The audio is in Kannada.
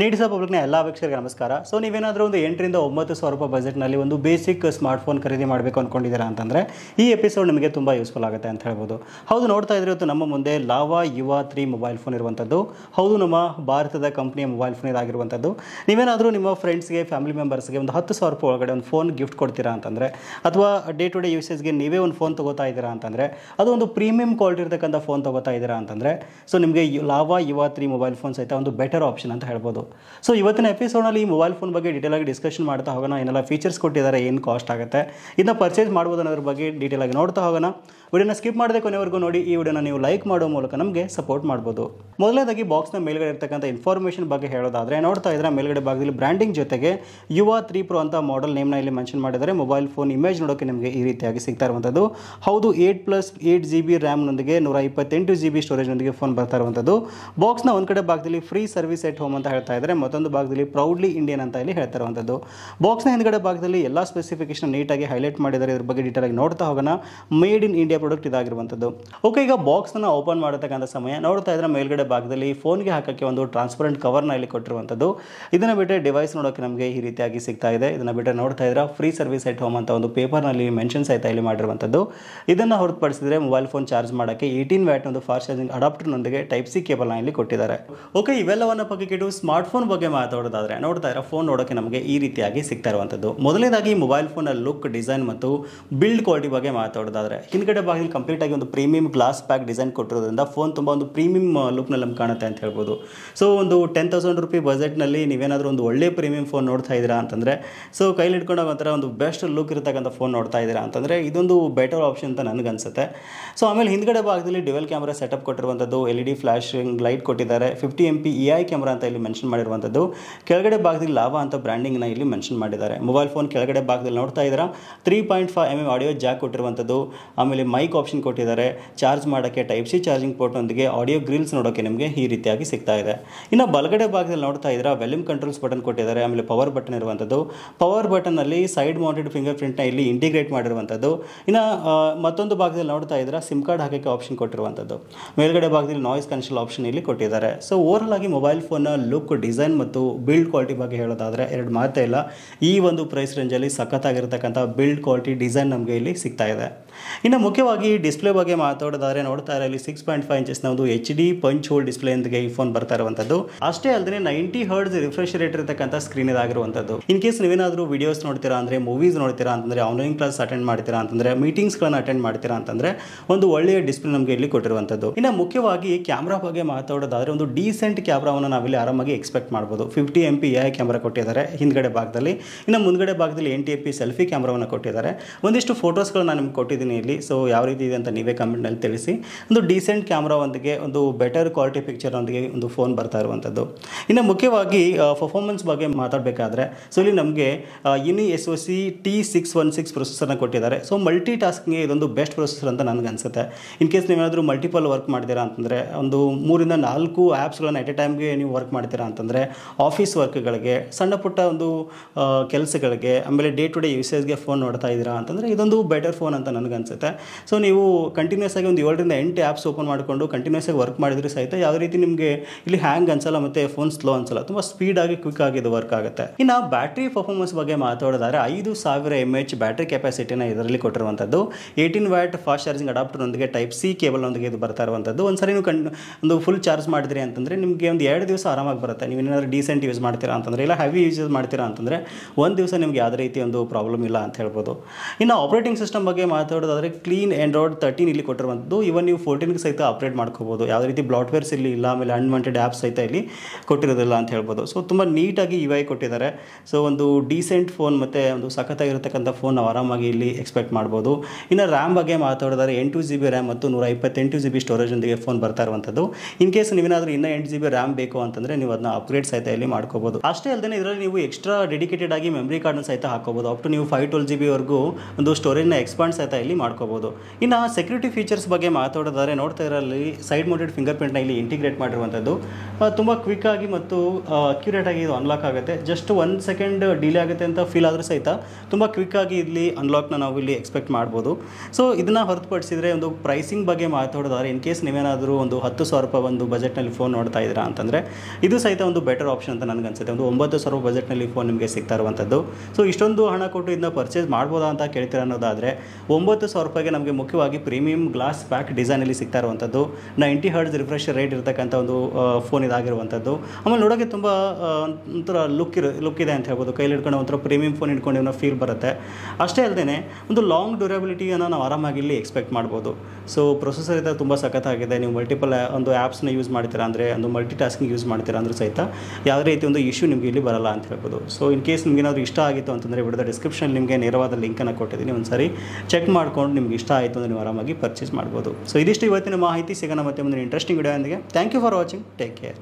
ನೀಡಿಸ ಪಬ್ಲಿಕ್ನ ಎಲ್ಲ ವೀಕ್ಷಕರಿಗೆ ನಮಸ್ಕಾರ ಸೊ ನೀವೇನಾದರೂ ಒಂದು ಎಂಟರಿಂದ ಒಂಬತ್ತು ಸಾವಿರ ರೂಪಾಯಿ ಬಜೆಟ್ನಲ್ಲಿ ಒಂದು ಬೇಸಿಕ್ ಸ್ಮಾರ್ಟ್ಫೋನ್ ಖರೀದಿ ಮಾಡಬೇಕು ಅಂದ್ಕೊಂಡಿದ್ದೀರಾ ಅಂತಂದರೆ ಈ ಎಪಿಸೋಡ್ ನಿಮಗೆ ತುಂಬ ಯೂಸ್ಫುಲ್ ಆಗುತ್ತೆ ಅಂತ ಹೇಳ್ಬೋದು ಹೌದು ನೋಡ್ತಾ ಇದ್ರೆ ಇವತ್ತು ನಮ್ಮ ಮುಂದೆ ಲಾವಾ ಯುವ ತ್ರೀ ಮೊಬೈಲ್ ಫೋನ್ ಇರುವಂಥದ್ದು ಹೌದು ನಮ್ಮ ಭಾರತದ ಕಂಪ್ನಿಯ ಮೊಬೈಲ್ ಫೋನ್ ಇದಾಗಿರುವಂಥದ್ದು ನೀವೇನಾದರೂ ನಿಮ್ಮ ಫ್ರೆಂಡ್ಸ್ಗೆ ಫ್ಯಾಮಿಲಿ ಮೆಂಬರ್ಸ್ಗೆ ಒಂದು ಹತ್ತು ಸಾವಿರ ರೂಪಾಯಿ ಒಳಗಡೆ ಒಂದು ಫೋನ್ ಗಿಫ್ಟ್ ಕೊಡ್ತೀರಾ ಅಂತಂದರೆ ಅಥವಾ ಡೇ ಟು ಡೇ ಯೂಸೇಜ್ಗೆ ನೀವೇ ಒಂದು ಫೋನ್ ತಗೋತಾ ಇದ್ದೀರಾ ಅಂತಂದರೆ ಅದು ಒಂದು ಪ್ರೀಮಿಯಂ ಕ್ವಾಲಿಟಿ ಇರ್ತಕ್ಕಂಥ ಫೋನ್ ತಗೋತಾ ಇದ್ದೀರಾ ಅಂತಂದರೆ ಸೊ ನಿಮಗೆ ಲಾವಾ ಯುವ ತ್ರೀ ಮೊಬೈಲ್ ಫೋನ್ ಸಹಿತ ಒಂದು ಬೆಟರ್ ಆಪ್ಷನ್ ಅಂತ ಹೇಳ್ಬೋದು ಸೊ ಇವತ್ತಿನ ಎಪಿಸೋಡಲ್ಲಿ ಈ ಮೊಬೈಲ್ ಫೋನ್ ಬಗ್ಗೆ ಡೀಟೇಲ್ ಆಗಿ ಡಿಸ್ಕಷನ್ ಮಾಡ್ತಾ ಹೋಗೋಣ ಏನೆಲ್ಲ ಫೀಚರ್ಸ್ ಕೊಟ್ಟಿದ್ದಾರೆ ಏನು ಕಾಸ್ಟ್ ಆಗುತ್ತೆ ಇದನ್ನ ಪರ್ಚೇಸ್ ಮಾಡ್ಬೋದು ಅನ್ನೋದ್ರ ಬಗ್ಗೆ ಡೀಟೇಲ್ ಆಗಿ ನೋಡ್ತಾ ಹೋಗೋಣ ವಿಡಿಯೋನ ಸ್ಕಿಪ್ ಮಾಡದೆ ಕೊನೆವರೆಗೂ ನೋಡಿ ಈ ವಿಡಿಯೋನ ನೀವು ಲೈಕ್ ಮಾಡೋ ಮೂಲಕ ನಮಗೆ ಸಪೋರ್ಟ್ ಮಾಡ್ಬೋದು ಮೊದಲನೇದಾಗಿ ಬಾಕ್ಸ್ನ ಮೇಲ್ಗಡೆ ಇರ್ತಕ್ಕಂಥ ಇನ್ಫಾರ್ಮೇಷನ್ ಬಗ್ಗೆ ಹೇಳೋದಾದರೆ ನೋಡ್ತಾ ಇದ್ರೆ ಮೇಲ್ಗಡೆ ಭಾಗದಲ್ಲಿ ಬ್ರ್ಯಾಂಡಿಂಗ್ ಜೊತೆಗೆ ಯುವ ತ್ರೀ ಪ್ರೋ ಅಂತ ಮಾಡೆಲ್ ನೇಮ್ನ ಇಲ್ಲಿ ಮೆನ್ಷನ್ ಮಾಡಿದರೆ ಮೊಬೈಲ್ ಫೋನ್ ಇಮೇಜ್ ನೋಡೋಕ್ಕೆ ನಿಮಗೆ ಈ ರೀತಿಯಾಗಿ ಸಿಗ್ತಾ ಇರುವಂಥದ್ದು ಹೌದು eight plus eight G B ರ್ಯಾಮ್ನೊಂದಿಗೆ ನೂರ ಇಪ್ಪತ್ತೆಂಟು ಜಿ ಬಿ ಸ್ಟೋರೇಜ್ನೊಂದಿಗೆ ಫೋನ್ ಬರ್ತಾ ಇರುವಂಥದ್ದು ಬಾಕ್ಸ್ನ ಒಂದು ಕಡೆ ಭಾಗದಲ್ಲಿ ಫ್ರೀ ಸರ್ವಿಸ್ ಎಟ್ ಹೋಮ್ ಅಂತ ಹೇಳ್ತಾ ಇದ್ದಾರೆ ಮತ್ತೊಂದು ಭಾಗದಲ್ಲಿ ಪ್ರೌಡ್ಲಿ ಇಂಡಿಯನ್ ಅಂತ ಇಲ್ಲಿ ಹೇಳ್ತಾ ಇರುವಂಥದ್ದು ಬಾಕ್ಸ್ನ ಹಿಂದ್ಗಡೆ ಭಾಗದಲ್ಲಿ ಎಲ್ಲ ಸ್ಪೆಸಿಫಿಕೇಶನ್ ನೀಟಾಗಿ ಹೈಲೈಟ್ ಮಾಡಿದ್ದಾರೆ ಇದ್ರ ಬಗ್ಗೆ ಡೀಟೇಲ್ ಆಗಿ ನೋಡ್ತಾ ಹೋಗೋಣ ಮೇಡ್ ಇನ್ ಇಂಡಿಯಾ ಪ್ರಾಡಕ್ಟ್ ಇದಾಗಿರುವಂಥದ್ದು ಓಕೆ ಈಗ ಬಾಕ್ಸ್ನ ಓಪನ್ ಮಾಡತಕ್ಕಂಥ ಸಮಯ ನೋಡ್ತಾ ಇದ್ರೆ ಮೇಲ್ಗಡೆ ಭಾಗದಲ್ಲಿ ಫೋನ್ಗೆ ಹಾಕೋಕ್ಕೆ ಒಂದು ಟ್ರಾನ್ಸ್ಪರೆಂಟ್ ಕವರ್ನ ಇಲ್ಲಿ ಕೊಟ್ಟಿರುವಂಥದ್ದು ಇದನ್ನು ಬಿಟ್ಟರೆ ಡಿವೈಸ್ ನೋಡೋಕ್ಕೆ ನಮಗೆ ಈ ರೀತಿಯಾಗಿ ಸಿಗ್ತಾ ಇದೆ ಇದನ್ನು ಬಿಟ್ಟರೆ ನೋಡ್ತಾ ಇದ್ರೆ ಫ್ರೀ ಸರ್ವಿಸ್ ಐಟ್ ಹೋಮ್ ಅಂತ ಒಂದು ಪೇಪರ್ನಲ್ಲಿ ಮೆನ್ಷನ್ ಸಹಿತ ಇಲ್ಲಿ ಮಾಡಿರುವಂಥದ್ದು ಇದನ್ನು ಹೊರತುಪಡಿಸಿದರೆ ಮೊಬೈಲ್ ಫೋನ್ ಚಾರ್ಜ್ ಮಾಡೋಕ್ಕೆ ಏಯ್ಟೀನ್ ವ್ಯಾಟ್ ಒಂದು ಫಾಸ್ಟ್ ಚಾರ್ಜಿಂಗ್ ಅಡಾಪ್ಟರ್ನೊಂದಿಗೆ ಟೈಪ್ ಸಿ ಕೇಬಲ್ನ ಇಲ್ಲಿ ಕೊಟ್ಟಿದ್ದಾರೆ ಓಕೆ ಇವೆಲ್ಲವನ್ನ ಪಕ್ಕಕ್ಕೆ ಇಟ್ಟು ಸ್ಮಾರ್ಟ್ ಸ್ಮಾರ್ಟ್ಫೋನ್ ಬಗ್ಗೆ ಮಾತಾಡೋದಾದರೆ ನೋಡ್ತಾ ಇರೋ ಫೋನ್ ನೋಡೋಕ್ಕೆ ನಮಗೆ ಈ ರೀತಿಯಾಗಿ ಸಿಗ್ತಾ ಇರುವಂಥದ್ದು ಮೊದಲನೇದಾಗಿ ಮೊಬೈಲ್ ಫೋನ್ನ ಲುಕ್ ಡಿಸೈನ್ ಮತ್ತು ಬಿಲ್ಡ್ ಕ್ವಾಲಿಟಿ ಬಗ್ಗೆ ಮಾತಾಡೋದಾದರೆ ಹಿಂದ್ಗಡೆ ಭಾಗದಲ್ಲಿ ಕಂಪ್ಲೀಟಾಗಿ ಒಂದು ಪ್ರೀಮಿಯಂ ಗ್ಲಾಸ್ ಪ್ಯಾಕ್ ಡಿಸೈನ್ ಕೊಟ್ಟಿರೋದ್ರಿಂದ ಫೋನ್ ತುಂಬ ಒಂದು ಪ್ರೀಮಿಯಂ ಲುಕ್ನಲ್ಲಿ ನಮ್ಗೆ ಕಾಣುತ್ತೆ ಅಂತ ಹೇಳ್ಬೋದು ಸೊ ಒಂದು ಟೆನ್ ತೌಸಂಡ್ ರುಪಿ ಬಜೆಟ್ನಲ್ಲಿ ನೀವೇನಾದರೂ ಒಂದು ಒಳ್ಳೆ ಪ್ರೀಮಿಯಂ ಫೋನ್ ನೋಡ್ತಾ ಇದ್ದೀರಾ ಅಂತಂದರೆ ಸೊ ಕೈಲಿ ಇಟ್ಕೊಂಡು ಒಂಥರ ಒಂದು ಬೆಸ್ಟ್ ಲುಕ್ ಇರತಕ್ಕಂಥ ಫೋನ್ ನೋಡ್ತಾ ಇದ್ದೀರಾ ಅಂತಂದರೆ ಇದೊಂದು ಬೆಟರ್ ಆಪ್ಷನ್ ಅಂತ ಅನ್ಸುತ್ತೆ ಸೊ ಆಮೇಲೆ ಹಿಂದ್ಗಡೆ ಭಾಗದಲ್ಲಿ ಡಿವೆಲ್ ಕ್ಯಾಮ್ರಾ ಸೆಟಪ್ ಕೊಟ್ಟಿರುವಂಥದ್ದು L E D flashing light ಕೊಟ್ಟಿದ್ದಾರೆ fifty M P A I camera ಅಂತ ಇಲ್ಲಿ ಮೆನ್ಷನ್ ಮಾಡಿರುವಂಥದ್ದು ಕೆಳಗಡೆ ಭಾಗದಲ್ಲಿ ಲಾಭ ಅಂತ ಬ್ರ್ಯಾಂಡಿಂಗ್ನ ಇಲ್ಲಿ ಮೆನ್ಷನ್ ಮಾಡಿದ್ದಾರೆ ಮೊಬೈಲ್ ಫೋನ್ ಕೆಳಗಡೆ ಭಾಗದಲ್ಲಿ ನೋಡ್ತಾ ಇದ್ದೀರಾ three point five M audio jack ಕೊಟ್ಟಿರುವಂಥದ್ದು ಆಮೇಲೆ ಮೈಕ್ ಆಪ್ಷನ್ ಕೊಟ್ಟಿದ್ದಾರೆ ಚಾರ್ಜ್ ಮಾಡೋಕ್ಕೆ ಟೈಪ್ ಸಿ ಚಾರ್ಜಿಂಗ್ ಪೋರ್ಟ್ನೊಂದಿಗೆ ಆಡಿಯೋ ಗ್ರಿಲ್ಸ್ ನೋಡೋಕ್ಕೆ ನಿಮಗೆ ಈ ರೀತಿಯಾಗಿ ಸಿಗ್ತಾ ಇದೆ ಇನ್ನು ಬಲಗಡೆ ಭಾಗದಲ್ಲಿ ನೋಡ್ತಾ ಇದ್ದೀರಾ ವೆಲ್ಯೂಮ್ ಕಂಟ್ರೋಲ್ಸ್ ಬಟನ್ ಕೊಟ್ಟಿದ್ದಾರೆ ಆಮೇಲೆ ಪವರ್ ಬಟನ್ ಇರುವಂಥದ್ದು ಪವರ್ ಬಟನಲ್ಲಿ ಸೈಡ್ ಮೌಂಟೆಡ್ ಫಿಂಗರ್ ಪ್ರಿಂಟ್ನ ಇಲ್ಲಿ ಇಂಟಿಗ್ರೇಟ್ ಮಾಡಿರುವಂಥದ್ದು ಇನ್ನು ಮತ್ತೊಂದು ಭಾಗದಲ್ಲಿ ನೋಡ್ತಾ ಇದ್ದೀರಾ ಸಿಮ್ ಕಾರ್ಡ್ ಹಾಕೋಕ್ಕೆ ಆಪ್ಷನ್ ಕೊಟ್ಟಿರುವಂಥದ್ದು ಮೇಲ್ಗಡೆ ಭಾಗದಲ್ಲಿ ನಾಯ್ಸ್ ಕನ್ಸಲ್ ಆಪ್ಷನ್ ಇಲ್ಲಿ ಕೊಟ್ಟಿದ್ದಾರೆ ಸೊ ಓವರಲ್ ಆಗಿ ಮೊಬೈಲ್ ಫೋನ್ ಲುಕ್ ಡಿಸೈನ್ ಮತ್ತು ಬಿಲ್ಡ್ ಕ್ವಾಲಿಟಿ ಬಗ್ಗೆ ಹೇಳೋದಾದರೆ ಎರಡು ಮಾತೇ ಇಲ್ಲ ಈ ಒಂದು ಪ್ರೈಸ್ ರೇಂಜಲ್ಲಿ ಸಖತ್ತಾಗಿರ್ತಕ್ಕಂಥ ಬಿಲ್ಡ್ ಕ್ವಾಲಿಟಿ ಡಿಸೈನ್ ನಮಗೆ ಇಲ್ಲಿ ಸಿಗ್ತಾ ಇದೆ ಇನ್ನು ಮುಖ್ಯವಾಗಿ ಡಿಸ್ಪ್ಲೇ ಬಗ್ಗೆ ಮಾತಾಡೋದಾದ್ರೆ ನೋಡ್ತಾ ಇರೋ ಇಲ್ಲಿ ಸಿಕ್ಸ್ ಪಾಯಿಂಟ್ ಫೈವ್ ಇಂಚಸ್ ಒಂದು H D punch hole display ಅಂತಗೆ ಈ ಫೋನ್ ಬರ್ತಾ ಇರುವಂಥದ್ದು ಅಷ್ಟೇ ಅಲ್ಲದೆ ನೈಂಟಿ ಹರ್ಡ್ಸ್ ರಿಫ್ರೆಶ್ ರೇಟ್ ಇರತಕ್ಕಂಥ ಸ್ಕ್ರೀನ್ ಇದಾಗಿರುವಂತದ್ದು ಇನ್ ಕೇಸ್ ನೀವೇನಾದರೂ ವಿಡಿಯೋಸ್ ನೋಡ್ತೀರಾ ಅಂದ್ರೆ ಮೂವೀಸ್ ನೋಡ್ತೀರಾ ಅಂತಂದ್ರೆ ಆನ್ಲೈನ್ ಕ್ಲಾಸ್ ಅಟೆಂಡ್ ಮಾಡ್ತೀರಾ ಮೀಟಿಂಗ್ಸ್ ಮೀಟಿಂಗ್ಸ್ಗಳನ್ನು ಅಟೆಂಡ್ ಮಾಡ್ತೀರಾ ಅಂತಂದ್ರೆ ಒಂದು ಒಳ್ಳೆಯ ಡಿಸ್ಪ್ಲೇ ನಮಗೆ ಇಲ್ಲಿ ಕೊಟ್ಟಿರುವಂಥದ್ದು ಇನ್ನು ಮುಖ್ಯವಾಗಿ ಕ್ಯಾಮ್ರಾ ಬಗ್ಗೆ ಮಾತಾಡೋದಾದರೆ ಒಂದು ಡೀಸೆಂಟ್ ಕ್ಯಾಮ್ರಾವನ್ನು ನಾವಿಲ್ಲಿ ಆರಾಮಾಗಿ ಎಕ್ಸ್ಪೆಕ್ಟ್ ಮಾಡ್ಬೋದು fifty M P A camera ಕೊಟ್ಟಿದ್ದಾರೆ ಹಿಂದ್ಗಡೆ ಭಾಗದಲ್ಲಿ ಇನ್ನು ಮುಂದ್ಗಡೆ ಭಾಗದಲ್ಲಿ N T A P selfie ಕ್ಯಾಮ್ರಾವನ್ನು ಕೊಟ್ಟಿದ್ದಾರೆ ಒಂದಿಷ್ಟು ಫೋಟೋಸ್ಗಳನ್ನ ನಾನು ನಿಮ್ಗೆ ಕೊಟ್ಟಿದ್ದೀನಿ ಇಲ್ಲಿ ಸೊ ಯಾವ ರೀತಿ ಇದೆ ಅಂತ ನೀವೇ ಕಮೆಂಟ್ನಲ್ಲಿ ತಿಳಿಸಿ ಒಂದು ಡೀಸೆಂಟ್ ಒಂದಿಗೆ ಒಂದು ಬೆಟರ್ ಕ್ವಾಲಿಟಿ ಪಿಕ್ಚರ್ಗೆ ಒಂದು ಫೋನ್ ಬರ್ತಾ ಇರುವಂಥದ್ದು ಇನ್ನು ಮುಖ್ಯವಾಗಿ ಪರ್ಫಾರ್ಮೆನ್ಸ್ ಬಗ್ಗೆ ಮಾತಾಡಬೇಕಾದ್ರೆ ಸೊ ಇಲ್ಲಿ ನಮಗೆ ಇನಿ S O C T six one six ಪ್ರೊಸೆಸರ್ನ ಕೊಟ್ಟಿದ್ದಾರೆ ಸೊ ಮಲ್ಟಿ ಟಾಸ್ಕಿಂಗ್ಗೆ ಇದೊಂದು ಬೆಸ್ಟ್ ಪ್ರೊಸೆಸರ್ ಅಂತ ನನಗನ್ಸುತ್ತೆ ಇನ್ ಕೇಸ್ ನೀವೇನಾದರೂ ಮಲ್ಟಿಪಲ್ ವರ್ಕ್ ಮಾಡ್ತೀರಾ ಅಂತಂದರೆ ಒಂದು ಮೂರಿಂದ ನಾಲ್ಕು ಆ್ಯಪ್ಸ್ಗಳನ್ನು ಎಟ್ ಎ ಟೈಮ್ಗೆ ನೀವು ವರ್ಕ್ ಮಾಡ್ತೀರಾ ಅಂತಂದರೆ ಆಫೀಸ್ ವರ್ಕ್ಗಳಿಗೆ ಸಣ್ಣ ಪುಟ್ಟ ಒಂದು ಕೆಲಸಗಳಿಗೆ ಆಮೇಲೆ ಡೇ ಟು ಡೇ ಯೂಸೇಜ್ಗೆ ಫೋನ್ ನೋಡ್ತಾ ಇದ್ದೀರಾ ಅಂತಂದರೆ ಇದೊಂದು ಬೆಟರ್ ಫೋನ್ ಅಂತ ನನಗೆ ಅನಿಸುತ್ತೆ ಸೊ ನೀವು ಕಂಟಿನ್ಯೂಸ್ ಆಗಿ ಒಂದು ಏಳರಿಂದ ಎಂಟು ಆ್ಯಪ್ಸ್ ಓಪನ್ ಮಾಡಿಕೊಂಡು ಕಂಟಿನ್ಯೂಸ್ ಆಗಿ ವರ್ಕ್ ಮಾಡಿದ್ರೆ ಸಹಿತ ಯಾವುದೇ ರೀತಿ ನಿಮಗೆ ಇಲ್ಲಿ ಹ್ಯಾಂಗ್ ಅನ್ಸಲ್ಲ ಮತ್ತು ಫೋನ್ ಸ್ಲೋ ಅನ್ಸಲ್ಲ ತುಂಬ ಕ್ವಿಕ್ ಆಗಿ ಇದು ವರ್ಕ್ ಆಗುತ್ತೆ ಇನ್ನು ಬ್ಯಾಟ್ರಿ ಪರ್ಫಾರ್ಮೆನ್ಸ್ ಬಗ್ಗೆ ಮಾತಾಡೋದಾದ್ರೆ ಐದು ಸಾವಿರ ಎಮ್ ಎಚ್ ಬ್ಯಾಟ್ರಿ ಕೆಪಾಸಿಟಿನ ಇದರಲ್ಲಿ ಕೊಟ್ಟಿರುವಂಥದ್ದು ಏಯ್ಟೀನ್ ವ್ಯಾಟ್ ಫಾಸ್ಟ್ ಚಾರ್ಜಿಂಗ್ ಅಡಾಪ್ಟರ್ನೊಂದಿಗೆ ಟೈಪ್ ಸಿ ಕೇಬಲ್ ಕೇಬಲ್ನೊಂದಿಗೆ ಇದು ಬರ್ತಾ ಇರುವಂಥದ್ದು ಒಂದ್ಸರಿ ನೀವು ಒಂದು ಫುಲ್ ಚಾರ್ಜ್ ಮಾಡಿದ್ರಿ ಅಂತಂದರೆ ನಿಮಗೆ ಒಂದು ಎರಡು ದಿವಸ ಆರಾಮಾಗಿ ಬರುತ್ತೆ ನೀವು ಏನಾದರೂ ಡೀಸೆಂಟ್ ಯೂಸ್ ಮಾಡ್ತೀರಾ ಅಂತಂದರೆ ಇಲ್ಲ ಹೆವಿ ಯೂಸ್ ಮಾಡ್ತೀರಾ ಅಂತಂದರೆ ಒಂದು ದಿವಸ ನಿಮ್ಗೆ ಯಾವುದೇ ರೀತಿ ಒಂದು ಪ್ರಾಬ್ಲಮ್ ಇಲ್ಲ ಅಂತ ಹೇಳ್ಬೋದು ಇನ್ನು ಆಪರೇಟಿಂಗ್ ಸಿಸ್ಟಮ್ ಬಗ್ಗೆ ಮಾತಾಡೋದು ನೋಡೋದಾದರೆ ಕ್ಲೀನ್ ಆ್ಯಂಡ್ರಾಯ್ಡ್ ತರ್ಟೀನ್ ಇಲ್ಲಿ ಕೊಟ್ಟಿರುವಂಥದ್ದು ಇವನ್ ನೀವು ಫೋರ್ಟೀನ್ಗೆ ಸಹಿತ ಅಪ್ಡೇಟ್ ಮಾಡ್ಕೋಬೋದು ಯಾವುದೇ ರೀತಿ ಬ್ಲಾಟ್ವೇರ್ಸ್ ಇಲ್ಲಿ ಇಲ್ಲ ಆಮೇಲೆ ಅನ್ವಾಂಟೆಡ್ ಆ್ಯಪ್ ಸಹಿತ ಇಲ್ಲಿ ಕೊಟ್ಟಿರೋದಿಲ್ಲ ಅಂತ ಹೇಳ್ಬೋದು ಸೊ ತುಂಬ ನೀಟಾಗಿ ಇ ವೈ ಕೊಟ್ಟಿದ್ದಾರೆ ಸೊ ಒಂದು ಡೀಸೆಂಟ್ ಫೋನ್ ಮತ್ತು ಒಂದು ಸಖತ್ತಾಗಿರತಕ್ಕಂಥ ಫೋನ್ ನಾವು ಆರಾಮಾಗಿ ಇಲ್ಲಿ ಎಕ್ಸ್ಪೆಕ್ಟ್ ಮಾಡ್ಬೋದು ಇನ್ನು ರ್ಯಾಮ್ ಬಗ್ಗೆ ಮಾತಾಡಿದರೆ ಎಂಟು ಜಿ ಬಿ ರ್ಯಾಮ್ ಮತ್ತು ನೂರ ಇಪ್ಪತ್ತೆಂಟು ಜಿ ಬಿ ಸ್ಟೋರೇಜೊಂದಿಗೆ ಫೋನ್ ಬರ್ತಾ ಇರುವಂಥದ್ದು ಇನ್ ಕೇಸ್ ನೀವೇನಾದರೂ ಇನ್ನೂ ಎಂಟು ಜಿ ಬಿ ರ್ಯಾಮ್ ಬೇಕು ಅಂತಂದರೆ ನೀವು ಅದನ್ನ ಅಪ್ಗ್ರೇಡ್ ಸಹಿತ ಇಲ್ಲಿ ಮಾಡ್ಕೋಬೋದು ಅಷ್ಟೇ ಅಲ್ಲದೆ ಇದರಲ್ಲಿ ನೀವು ಎಕ್ಸ್ಟ್ರಾ ಡೆಡಿಕೇಟೆಡ್ ಆಗಿ ಮೆಮರಿ ಕಾರ್ಡ್ನ ಸಹಿತ ಹಾಕೋಬೋದು ಅಪ್ ಟು ನೀವು ಫೈವ್ ಟ್ವೆಲ್ ಜಿ ಬಿವರೆಗೂ ಒಂದು ಸ್ಟೋರೇಜ್ನ ಎಕ್ಸ್ಪಾಂಡ್ ಸಹಿತ ಇಲ್ಲಿ ಮಾಡ್ಕೋಬೋದು ಇನ್ನು ಸೆಕ್ಯೂರಿಟಿ ಫೀಚರ್ಸ್ ಬಗ್ಗೆ ಮಾತಾಡೋದಾದರೆ ನೋಡ್ತಾ ಇರೋಲ್ಲಿ ಸೈಡ್ ಮೌಂಟೆಡ್ ಫಿಂಗರ್ ಪ್ರಿಂಟ್ನ ಇಲ್ಲಿ ಇಂಟಿಗ್ರೇಟ್ ಮಾಡಿರುವಂಥದ್ದು ತುಂಬ ಆಗಿ ಮತ್ತು ಆಗಿ ಇದು ಅನ್ಲಾಕ್ ಆಗುತ್ತೆ ಜಸ್ಟ್ ಒನ್ ಸೆಕೆಂಡ್ ಡಿಲೇ ಆಗುತ್ತೆ ಅಂತ ಫೀಲ್ ಆದರೂ ಸಹಿತ ತುಂಬ ಆಗಿ ಇಲ್ಲಿ ಅನ್ಲಾಕ್ನ ನಾವು ಇಲ್ಲಿ ಎಕ್ಸ್ಪೆಕ್ಟ್ ಮಾಡ್ಬೋದು ಸೊ ಇದನ್ನು ಹೊರತುಪಡಿಸಿದರೆ ಒಂದು ಪ್ರೈಸಿಂಗ್ ಬಗ್ಗೆ ಮಾತಾಡೋದಾದ್ರೆ ಇನ್ ಕೇಸ್ ನೀವೇನಾದರೂ ಒಂದು ಹತ್ತು ಸಾವಿರ ರೂಪಾಯಿ ಒಂದು ಬಜೆಟ್ನಲ್ಲಿ ಫೋನ್ ನೋಡ್ತಾ ಇದ್ದೀರಾ ಅಂತಂದರೆ ಇದು ಸಹಿತ ಒಂದು ಬೆಟರ್ ಆಪ್ಷನ್ ಅಂತ ನನಗೆ ಅನ್ಸುತ್ತೆ ಒಂದು ಒಂಬತ್ತು ಸಾವಿರ ಬಜೆಟ್ನಲ್ಲಿ ಫೋನ್ ನಿಮಗೆ ಸಿಗ್ತಾ ಇರುವಂಥದ್ದು ಸೊ ಇಷ್ಟೊಂದು ಹಣ ಕೊಟ್ಟು ಇದನ್ನ ಪರ್ಚೇಸ್ ಮಾಡ್ಬೋದಾ ಅಂತ ಕೇಳ್ತೀರ ಅನ್ನೋದಾದರೆ ಒಂಬತ್ತು ಇಪ್ಪತ್ತು ಸಾವಿರ ರೂಪಾಯಿಗೆ ನಮಗೆ ಮುಖ್ಯವಾಗಿ ಪ್ರೀಮಿಯಂ ಗ್ಲಾಸ್ ಪ್ಯಾಕ್ ಡಿಸೈನಲ್ಲಿ ಸಿಗ್ತಾ ಇರುವಂಥದ್ದು ನೈಂಟಿ ಹರ್ಡ್ಸ್ ರಿಫ್ರೆಶ್ ರೇಟ್ ಇರತಕ್ಕಂಥ ಒಂದು ಫೋನ್ ಇದಾಗಿರುವಂಥದ್ದು ಆಮೇಲೆ ನೋಡೋಕೆ ತುಂಬ ಒಂಥರ ಲುಕ್ ಇರೋ ಲುಕ್ ಇದೆ ಅಂತ ಹೇಳ್ಬೋದು ಕೈಲಿ ಹಿಡ್ಕೊಂಡು ಒಂಥರ ಪ್ರೀಮಿಯಂ ಫೋನ್ ಹಿಡ್ಕೊಂಡು ಏನೋ ಫೀಲ್ ಬರುತ್ತೆ ಅಷ್ಟೇ ಅಲ್ಲದೆ ಒಂದು ಲಾಂಗ್ ಡ್ಯೂರಬಿಲಿಟಿಯನ್ನು ನಾವು ಆರಾಮಾಗಿ ಇಲ್ಲಿ ಎಕ್ಸ್ಪೆಕ್ಟ್ ಮಾಡ್ಬೋದು ಸೊ ಪ್ರೊಸೆಸರ್ ಇದೆ ತುಂಬ ಸಖತ್ತಾಗಿದೆ ನೀವು ಮಲ್ಟಿಪಲ್ ಒಂದು ಆ್ಯಪ್ಸ್ನ ಯೂಸ್ ಮಾಡ್ತೀರಾ ಅಂದರೆ ಒಂದು ಮಲ್ಟಿ ಟಾಸ್ಕಿಂಗ್ ಯೂಸ್ ಮಾಡ್ತೀರಾ ಅಂದ್ರೆ ಸಹಿತ ಯಾವುದೇ ರೀತಿ ಒಂದು ಇಶ್ಯೂ ನಿಮಗೆ ಇಲ್ಲಿ ಬರಲ್ಲ ಅಂತ ಹೇಳ್ಬೋದು ಸೊ ಇನ್ ಕೇಸ್ ನಿಮ್ಗೆ ಏನಾದರೂ ಇಷ್ಟ ಆಗಿತ್ತು ಅಂತಂದರೆ ಬಿಡದ ಡಿಸ್ಕ್ರಿಪ್ಷನ್ ನಿಮಗೆ ನೇರವಾದ ಲಿಂಕನ್ನು ಕೊಟ್ಟಿದ್ದೀನಿ ಒಂದು ಸಾರಿ ಚೆಕ್ ಮಾಡಿ ಮಾಡಿಕೊಂಡು ನಿಮ್ಗೆ ಇಷ್ಟ ಆಯಿತು ಅಂದರೆ ನೀವು ಆರಾಮಾಗಿ ಪರ್ಚೇಸ್ ಮಾಡ್ಬೋದು ಸೊ ಇದಿಷ್ಟು ಇವತ್ತಿನ ಮಾಹಿತಿ ಸಿಗೋಣ ಮತ್ತೆ ಮುಂದಿನ ಇಂಟ್ರೆಸ್ಟಿಂಗ್ ವಿಡಿಯೋ ಅಂದಿಗೆ thank you for watching take care